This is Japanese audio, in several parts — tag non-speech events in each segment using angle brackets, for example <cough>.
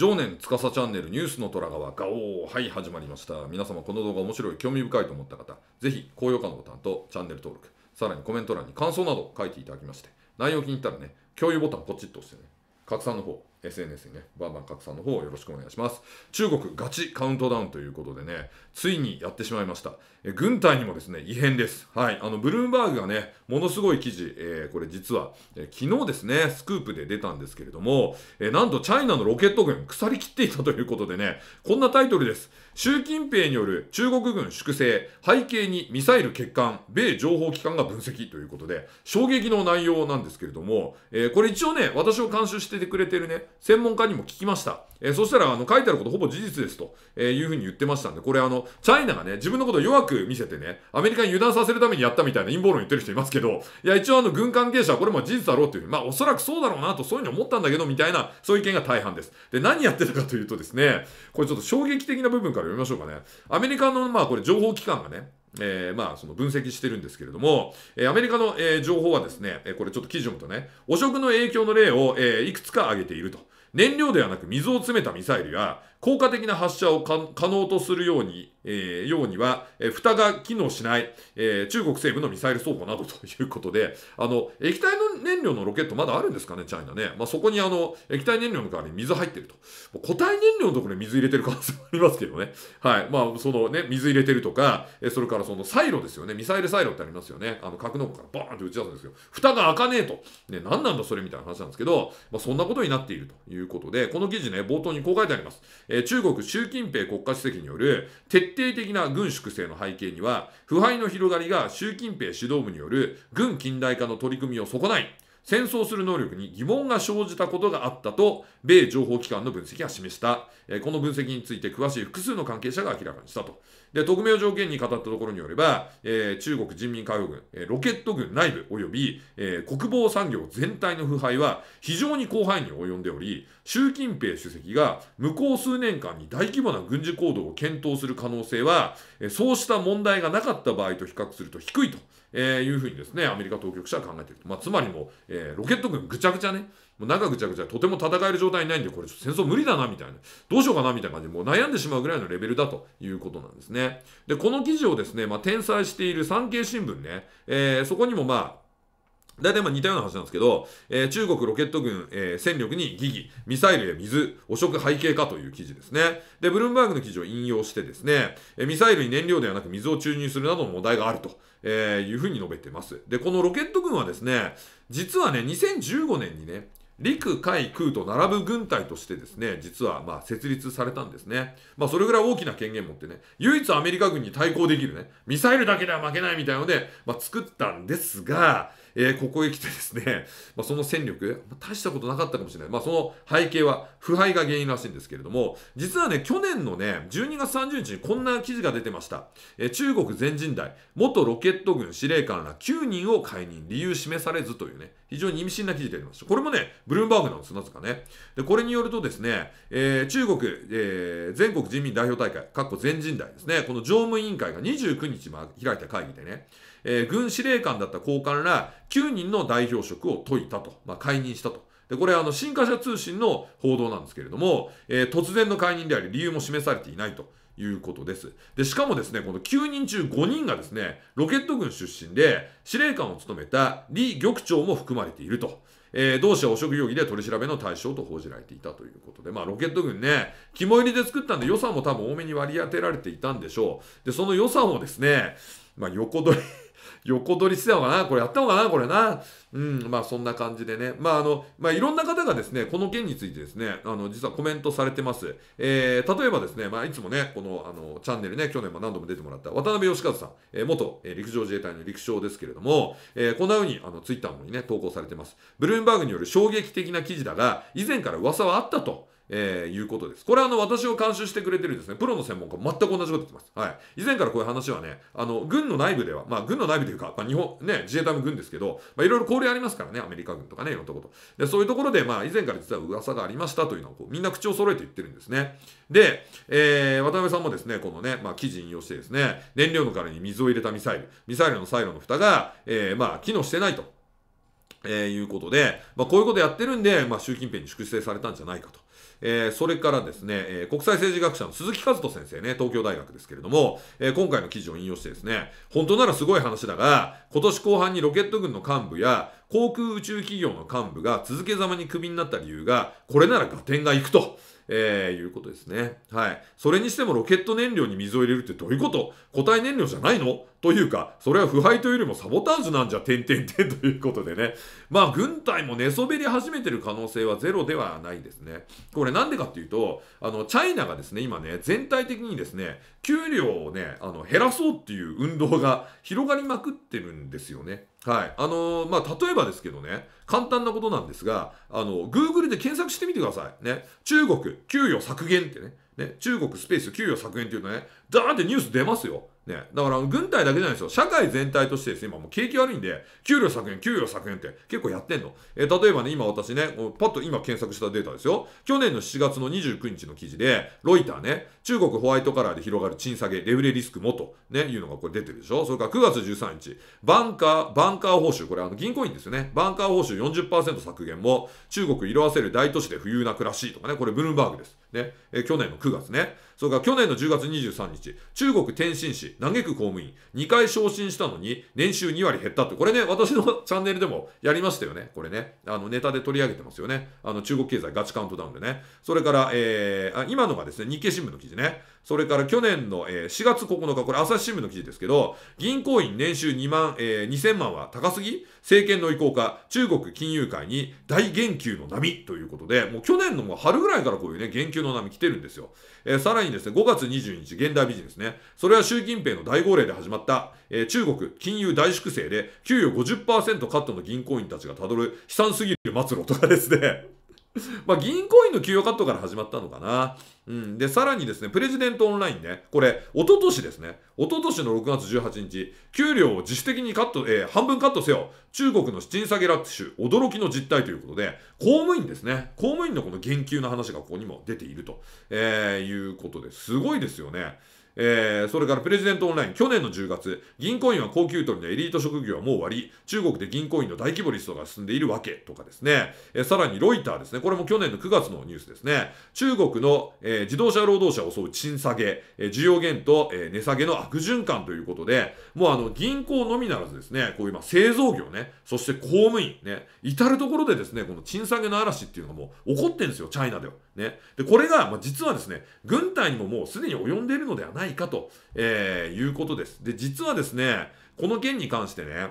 常年司チャンネルニュースの虎川ガオーはい始まりました皆様この動画面白い興味深いと思った方ぜひ高評価のボタンとチャンネル登録さらにコメント欄に感想など書いていただきまして内容気に入ったらね共有ボタンポチッと押してね拡散の方 SNS にね、バーバン拡散の方よろしくお願いします。中国ガチカウントダウンということでね、ついにやってしまいました。え軍隊にもですね、異変です。はい、あの、ブルームバーグがね、ものすごい記事、えー、これ実は、えー、昨日ですね、スクープで出たんですけれども、えー、なんとチャイナのロケット軍、腐りきっていたということでね、こんなタイトルです。習近平による中国軍粛清、背景にミサイル欠陥、米情報機関が分析ということで、衝撃の内容なんですけれども、えこれ一応ね、私を監修しててくれてるね、専門家にも聞きました。えー、そしたら、あの、書いてあることほぼ事実ですと、えー、いうふうに言ってましたんで、これあの、チャイナがね、自分のことを弱く見せてね、アメリカに油断させるためにやったみたいな陰謀論言ってる人いますけど、いや、一応あの、軍関係者はこれも事実だろうっていうまあ、おそらくそうだろうなと、そういうふうに思ったんだけど、みたいな、そういう意見が大半です。で、何やってたかというとですね、これちょっと衝撃的な部分から読みましょうかね。アメリカの、まあ、これ情報機関がね、えー、まあ、その分析してるんですけれども、えー、アメリカの、えー、情報はですね、えー、これちょっと記事をとね、汚職の影響の例を、えー、いくつか挙げていると。燃料ではなく水を詰めたミサイルや効果的な発射を可能とするように、えー、ようには、えー、蓋が機能しない、えー、中国西部のミサイル倉庫などということで、あの、液体の燃料のロケットまだあるんですかね、チャイナね。まあ、そこにあの、液体燃料の代わりに水入ってると。固体燃料のところに水入れてる可能性もありますけどね。はい。まあ、そのね、水入れてるとか、えそれからそのサイロですよね。ミサイルサイロってありますよね。あの、格納庫からバーンって打ち出すんですよ。蓋が開かねえと。ね、何なんだそれみたいな話なんですけど、まあ、そんなことになっているということで、この記事ね、冒頭にこう書いてあります。え中国習近平国家主席による徹底的な軍粛清の背景には、腐敗の広がりが習近平指導部による軍近代化の取り組みを損ない、戦争する能力に疑問が生じたことがあったと、米情報機関の分析が示した。えこの分析について詳しい複数の関係者が明らかにしたと。で、匿名を条件に語ったところによれば、えー、中国人民解放軍、えー、ロケット軍内部及び、えー、国防産業全体の腐敗は非常に広範囲に及んでおり、習近平主席が向こう数年間に大規模な軍事行動を検討する可能性は、えそうした問題がなかった場合と比較すると低いと。えー、いうふうにですね、アメリカ当局者は考えていると。まあ、つまりもう、えー、ロケット軍ぐちゃぐちゃね、もう中ぐちゃぐちゃ、とても戦える状態にないんで、これ戦争無理だな、みたいな。どうしようかな、みたいな感じで、もう悩んでしまうぐらいのレベルだということなんですね。で、この記事をですね、まあ、転載している産経新聞ね、えー、そこにもまあ、大体まあ似たような話なんですけど、えー、中国ロケット軍、えー、戦力に疑義、ミサイルや水、汚職背景化という記事ですね。で、ブルームバーグの記事を引用してですね、えー、ミサイルに燃料ではなく水を注入するなどの問題があると、えいうふうに述べてます。で、このロケット軍はですね、実はね、2015年にね、陸海空と並ぶ軍隊としてですね、実はまあ設立されたんですね。まあそれぐらい大きな権限持ってね、唯一アメリカ軍に対抗できるね、ミサイルだけでは負けないみたいので、まあ、作ったんですが、えー、ここへ来てですね、<laughs> まあ、その戦力、まあ、大したことなかったかもしれない。まあ、その背景は腐敗が原因らしいんですけれども、実はね、去年のね、12月30日にこんな記事が出てました。えー、中国全人代、元ロケット軍司令官ら9人を解任、理由示されずというね、非常に意味深な記事でありました。これもね、ブルームバーグなんです、なぜかね。で、これによるとですね、えー、中国、えー、全国人民代表大会、かっこ全人代ですね、この常務委員会が29日開いた会議でね、えー、軍司令官だった高官ら9人の代表職を解いたと、まあ、解任したと。で、これ、あの、新華社通信の報道なんですけれども、えー、突然の解任であり、理由も示されていないと。いうことです。で、しかもですね、この9人中5人がですね、ロケット軍出身で、司令官を務めた李玉長も含まれていると。えー、同社汚職容疑で取り調べの対象と報じられていたということで、まあ、ロケット軍ね、肝入りで作ったんで予算も多分多めに割り当てられていたんでしょう。で、その予算をですね、まあ、横取り横取りしてたのかなこれやったのかなこれな。うん、まあそんな感じでね。まああの、まあいろんな方がですね、この件についてですね、あの、実はコメントされてます。えー、例えばですね、まあいつもね、この、あの、チャンネルね、去年も何度も出てもらった渡辺義和さん、えー、元、えー、陸上自衛隊の陸将ですけれども、えー、こんな風に、あの、ツイッターのにね、投稿されてます。ブルームバーグによる衝撃的な記事だが、以前から噂はあったと。えー、いうことです。これはあの、私を監修してくれてるですね、プロの専門家、全く同じこと言ってます。はい。以前からこういう話はね、あの、軍の内部では、まあ、軍の内部というか、まあ、日本、ね、自衛隊も軍ですけど、まあ、いろいろ交流ありますからね、アメリカ軍とかね、いろんなこと。で、そういうところで、まあ、以前から実は噂がありましたというのを、こう、みんな口を揃えて言ってるんですね。で、えー、渡辺さんもですね、このね、まあ、記事引用してですね、燃料の代わに水を入れたミサイル、ミサイルのサイロの蓋が、えー、まあ、機能してないと。えー、いうことで、まあ、こういうことやってるんで、まあ、習近平に粛清されたんじゃないかと。えー、それからですね、えー、国際政治学者の鈴木和人先生ね、東京大学ですけれども、えー、今回の記事を引用してですね、本当ならすごい話だが、今年後半にロケット軍の幹部や航空宇宙企業の幹部が続けざまにクビになった理由が、これなら合点がいくと。えー、いうことですね。はい。それにしてもロケット燃料に水を入れるってどういうこと固体燃料じゃないのというか、それは腐敗というよりもサボタージュなんじゃ、てんてんてん <laughs> ということでね。まあ、軍隊も寝そべり始めてる可能性はゼロではないですね。これなんでかっていうと、あの、チャイナがですね、今ね、全体的にですね、給料をね、あの、減らそうっていう運動が広がりまくってるんですよね。はいあのー、まあ、例えばですけどね簡単なことなんですがあのグルで検索してみてください、ね、中国給与削減ってねね中国スペース給与削減っていうとねダーンってニュース出ますよね。だから、軍隊だけじゃないですよ。社会全体としてですね、今もう景気悪いんで、給料削減、給料削減って結構やってんの。えー、例えばね、今私ね、パッと今検索したデータですよ。去年の7月の29日の記事で、ロイターね、中国ホワイトカラーで広がる賃下げ、レフレリスクもと、ね、いうのがこれ出てるでしょ。それから9月13日、バンカー、バンカー報酬、これあの銀行員ですよね。バンカー報酬40%削減も、中国色あせる大都市で富裕な暮らしとかね、これブルームバーグです。ね、え去年の9月ね。それから去年の10月23日、中国天津市、嘆く公務員、2回昇進したのに年収2割減ったって、これね、私の <laughs> チャンネルでもやりましたよね。これね、あのネタで取り上げてますよね。あの中国経済ガチカウントダウンでね。それから、えー、今のがですね、日経新聞の記事ね。それから去年の4月9日、これ朝日新聞の記事ですけど、銀行員年収2万、えー、2000万は高すぎ政権の意向か、中国金融界に大言及の波ということで、もう去年のもう春ぐらいからこういうね、言及の波来てるんですよ。えー、さらにですね、5月22日、現代ビジネスね。それは習近平の大号令で始まった、えー、中国金融大粛清で、給与50%カットの銀行員たちがたどる悲惨すぎる末路とかですね。<laughs> まあ、銀行員の給与カットから始まったのかな。うん。で、さらにですね、プレジデントオンラインね、これ、一昨年ですね、一昨年の6月18日、給料を自主的にカット、えー、半分カットせよ。中国の賃下げラッシュ、驚きの実態ということで、公務員ですね、公務員のこの言及の話がここにも出ていると、えー、いうことですごいですよね。えー、それからプレジデントオンライン、去年の10月、銀行員は高給取りのエリート職業はもう終わり、中国で銀行員の大規模リストが進んでいるわけとかですね、えー、さらにロイターですね、これも去年の9月のニュースですね、中国の、えー、自動車労働者を襲う賃下げ、えー、需要減と、えー、値下げの悪循環ということで、もうあの銀行のみならずですね、こういう、ま製造業ね、そして公務員ね、至るところでですね、この賃下げの嵐っていうのがもう起こってんですよ、チャイナでは。ね、でこれが、ま実はですね軍隊にももうすでに及んでいるのではないかと、えー、いうことです。で実はですねこの件に関してね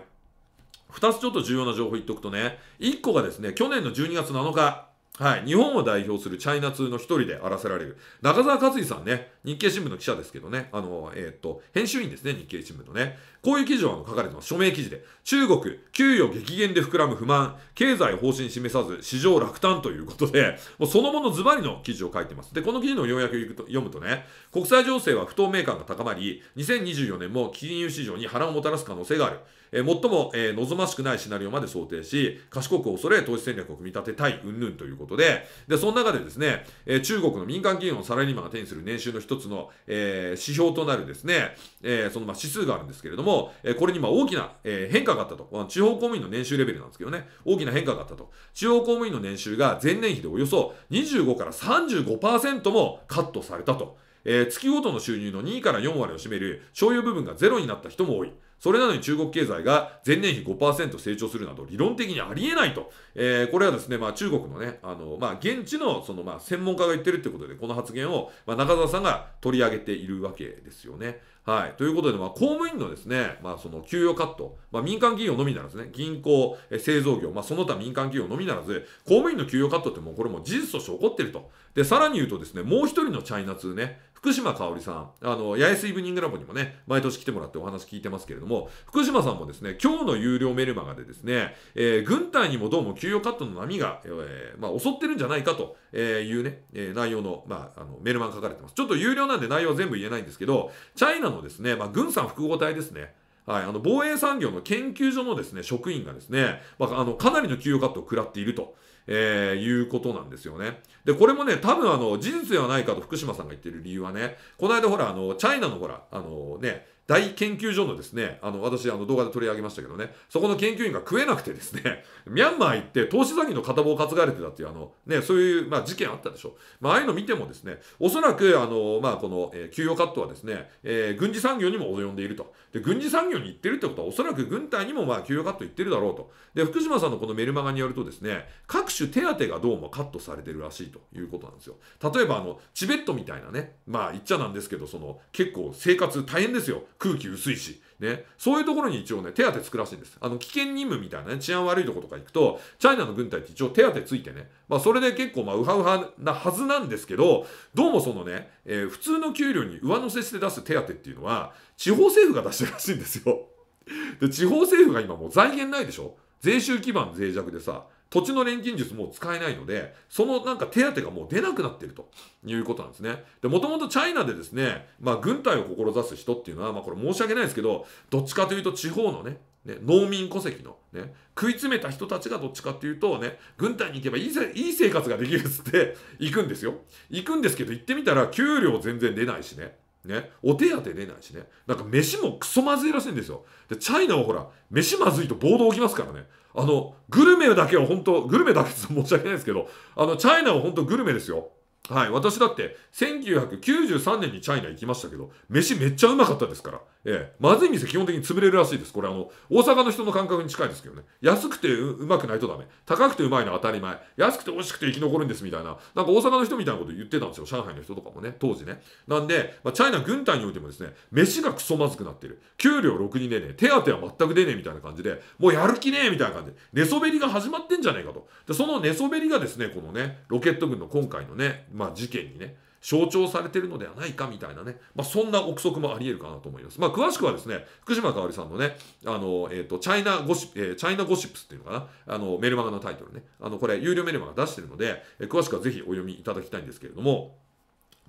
2つちょっと重要な情報言っておくとね1個がですね去年の12月7日はい。日本を代表するチャイナ通の1人で荒らせられる。中澤克司さんね。日経新聞の記者ですけどね、あの、えー、っと、編集員ですね、日経新聞のね。こういう記事は書かれてます。署名記事で。中国、給与激減で膨らむ不満、経済方針示さず、市場落胆ということで、もうそのものズバリの記事を書いてます。で、この記事の要約を読むとね、国際情勢は不透明感が高まり、2024年も金融市場に波乱をもたらす可能性がある。えー、最も、えー、望ましくないシナリオまで想定し、賢く恐れ投資戦略を組み立てたい、うんぬんということで、で、その中でですね、えー、中国の民間企業のサラリーマンが手にする年収の一つつの、えー、指標となるですね、えー、そのまあ指数があるんですけれども、えこれにま大きな、え変化があったと。地方公務員の年収レベルなんですけどね、大きな変化があったと。地方公務員の年収が前年比でおよそ25から35%もカットされたと。え月ごとの収入の2から4割を占める、所有部分がゼロになった人も多い。それなのに中国経済が前年比5%成長するなど理論的にありえないと、えー、これはですね、まあ、中国のね、あのまあ、現地のその、まあ、専門家が言ってるってことで、この発言を、まあ、中澤さんが取り上げているわけですよね。はい。ということで、まあ、公務員のですね、まあ、その給与カット、まあ、民間企業のみならずね、銀行、え製造業、まあ、その他民間企業のみならず、公務員の給与カットってもうこれも事実として起こってると。で、さらに言うとですね、もう一人のチャイナ通ね、福島香織さん、あの、八重洲イブニングラボにもね、毎年来てもらってお話聞いてますけれども、福島さんもですね、今日の有料メルマガでですね、えー、軍隊にもどうも給与カットの波が、えー、まあ、襲ってるんじゃないかというね、えー、内容の、まあ、あの、メルマガ書かれてます。ちょっと有料なんで内容は全部言えないんですけど、チャイナののですね、まあ、軍産複合体ですね。はい、あの防衛産業の研究所のですね職員がですね、まあ、あのかなりの給与カットを食らっていると、えー、いうことなんですよね。で、これもね、多分あの事実ではないかと福島さんが言ってる理由はね、この間ほら、あのチャイナのほら、あのね、大研究所のですね、あの、私、あの、動画で取り上げましたけどね、そこの研究員が食えなくてですね、<laughs> ミャンマー行って投資詐欺の片棒を担がれてたっていう、あの、ね、そういう、まあ、事件あったでしょ。まあ、ああいうの見てもですね、おそらく、あの、まあ、この、えー、給与カットはですね、えー、軍事産業にも及んでいると。で、軍事産業に行ってるってことは、おそらく軍隊にも、まあ、給与カット行ってるだろうと。で、福島さんのこのメルマガによるとですね、各種手当がどうもカットされてるらしいということなんですよ。例えば、あの、チベットみたいなね、まあ、言っちゃなんですけど、その、結構生活大変ですよ。空気薄いし、ね、そういうところに一応ね、手当つくらしいんです。あの、危険任務みたいなね、治安悪いとことか行くと、チャイナの軍隊って一応手当ついてね、まあ、それで結構、まあ、ウハウハなはずなんですけど、どうもそのね、えー、普通の給料に上乗せして出す手当っていうのは、地方政府が出してるらしいんですよ。で、地方政府が今もう財源ないでしょ税収基盤脆弱でさ、土地の錬金術も使えないので、そのなんか手当がもう出なくなっているということなんですね。で、もともとチャイナでですね、まあ軍隊を志す人っていうのは、まあこれ申し訳ないですけど、どっちかというと地方のね、ね、農民戸籍の、ね、食い詰めた人たちがどっちかっていうとね、軍隊に行けばいいせいい生活ができるっつって <laughs> 行くんですよ。行くんですけど行ってみたら給料全然出ないしね。ね、お手当出ないしね。なんか飯もクソまずいらしいんですよ。で、チャイナはほら、飯まずいと暴動起きますからね。あの、グルメだけは本当、グルメだけって申し訳ないですけど、あの、チャイナは本当グルメですよ。はい。私だって、1993年にチャイナ行きましたけど、飯めっちゃうまかったですから。ええ、まずい店基本的に潰れるらしいです。これあの、大阪の人の感覚に近いですけどね。安くてうまくないとダメ。高くてうまいのは当たり前。安くて美味しくて生き残るんですみたいな。なんか大阪の人みたいなこと言ってたんですよ。上海の人とかもね、当時ね。なんで、まあ、チャイナ軍隊においてもですね、飯がクソまずくなってる。給料6人でね手当は全く出ねえみたいな感じで、もうやる気ねえみたいな感じで、寝そべりが始まってんじゃねえかと。で、その寝そべりがですね、このね、ロケット軍の今回のね、まあ事件にね、象徴されているのではないかみたいなね、まあ、そんな憶測もあり得るかなと思います。まあ、詳しくはですね、福島かおりさんのね、あの、えっ、ー、と、チャイナゴシップ、えー、チャイナゴシップスっていうのかな、あの、メルマガのタイトルね、あの、これ、有料メルマガ出してるので、えー、詳しくはぜひお読みいただきたいんですけれども、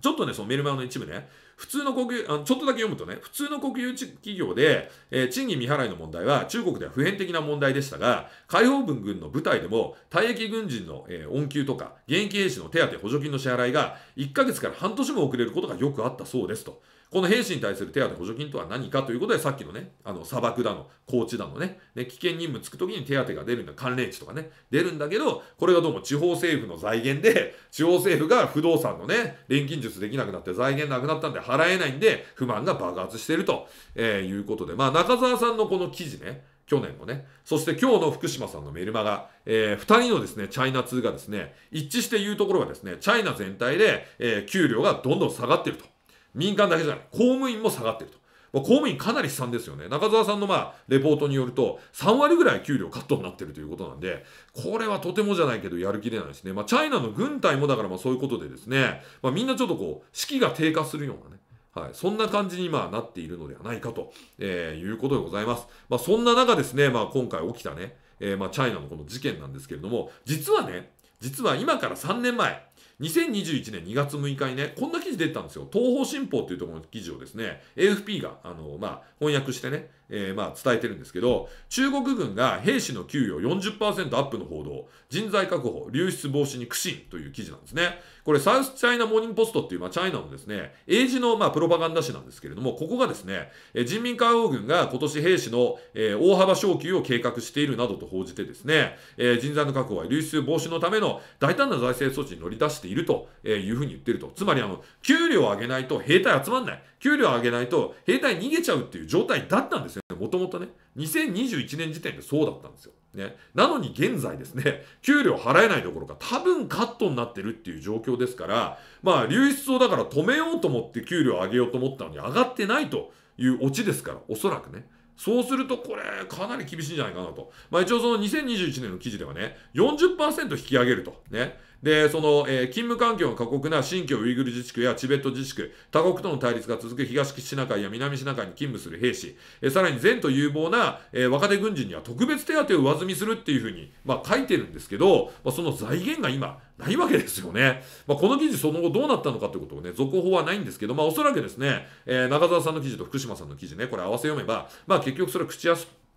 ちょっとね、そのメルマガの一部ね、普通の国有、あのちょっとだけ読むとね、普通の国有企業で、えー、賃金未払いの問題は中国では普遍的な問題でしたが、解放軍軍の部隊でも、退役軍人の、えー、恩給とか、現役兵士の手当補助金の支払いが1ヶ月から半年も遅れることがよくあったそうですと。この兵士に対する手当補助金とは何かということで、さっきのね、あの砂漠だの、高地だのね、ね危険任務つくときに手当が出るんだ、寒冷地とかね、出るんだけど、これがどうも地方政府の財源で、地方政府が不動産のね、錬金術できなくなって、財源なくなったんで払えないんで、不満が爆発してると、えー、いうことで、まあ、中澤さんのこの記事ね、去年のね、そして今日の福島さんのメルマガ、えー、2人のですね、チャイナ通がですね、一致して言うところはですね、チャイナ全体で、えー、給料がどんどん下がってると。民間だけじゃない、公務員も下がってると。まあ、公務員かなり悲惨ですよね。中澤さんのまあレポートによると、3割ぐらい給料カットになってるということなんで、これはとてもじゃないけどやる気でないですね。まあ、チャイナの軍隊もだからまあそういうことでですね、まあ、みんなちょっとこう、士気が低下するようなね、はい、そんな感じにまあなっているのではないかと、えー、いうことでございます。まあ、そんな中ですね、まあ、今回起きたね、えー、まあチャイナのこの事件なんですけれども、実はね、実は今から3年前、2021年2月6日にね、こんな記事出てたんですよ。東方新報っていうところの記事をですね、AFP が、あの、まあ、翻訳してね、えー、まあ伝えてるんですけど、中国軍が兵士の給与40%アップの報道、人材確保、流出防止に苦心という記事なんですね。これ、サウスチャイナモーニングポストっていう、まあ、チャイナのですね、英字の、まあ、プロパガンダ誌なんですけれども、ここがですね、え人民解放軍が今年兵士の、えー、大幅昇給を計画しているなどと報じてですね、えー、人材の確保は流出防止のための大胆な財政措置に乗り出しているというふうに言ってると。つまり、あの、給料を上げないと兵隊集まんない。給料を上げないと兵隊逃げちゃうっていう状態だったんですよね、もともとね。2021年時点でそうだったんですよ。ね。なのに現在ですね、給料払えないどころか多分カットになってるっていう状況ですから、まあ流出をだから止めようと思って給料を上げようと思ったのに上がってないというオチですから、おそらくね。そうすると、これ、かなり厳しいんじゃないかなと。まあ一応その2021年の記事ではね、40%引き上げると。ね。で、その、えー、勤務環境が過酷な新疆ウイグル自治区やチベット自治区、他国との対立が続く東シナ海や南シナ海に勤務する兵士、えー、さらに前と有望な、えー、若手軍人には特別手当を上積みするっていうふうに、まあ、書いてるんですけど、まあ、その財源が今、ないわけですよね。まあ、この記事その後どうなったのかということをね、続報はないんですけど、まあ、おそらくですね、えー、中澤さんの記事と福島さんの記事ね、これ合わせ読めば、まあ、結局それは口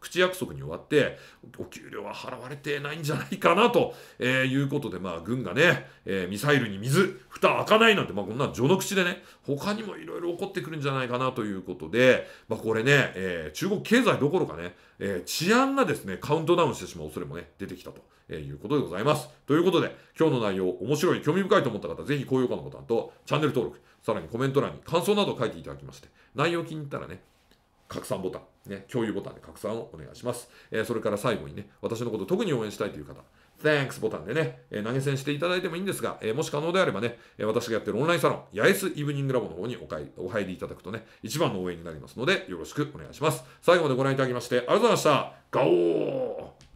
口約束に終わって、お給料は払われてないんじゃないかなと、えー、いうことで、まあ、軍がね、えー、ミサイルに水、蓋開かないなんて、まあ、こんな序の口でね、他にもいろいろ起こってくるんじゃないかなということで、まあ、これね、えー、中国経済どころかね、えー、治安がですね、カウントダウンしてしまう恐れもね、出てきたと、えいうことでございます。ということで、今日の内容、面白い、興味深いと思った方、ぜひ高評価のボタンとチャンネル登録、さらにコメント欄に感想など書いていただきまして、内容気に入ったらね、拡散ボタン、ね、共有ボタンで拡散をお願いします。えー、それから最後にね、私のこと特に応援したいという方、Thanks ボタンでね、えー、投げ銭していただいてもいいんですが、えー、もし可能であればね、え私がやってるオンラインサロン、八重洲イブニングラボの方におかいお入りいただくとね、一番の応援になりますので、よろしくお願いします。最後までご覧いただきまして、ありがとうございました。ガオー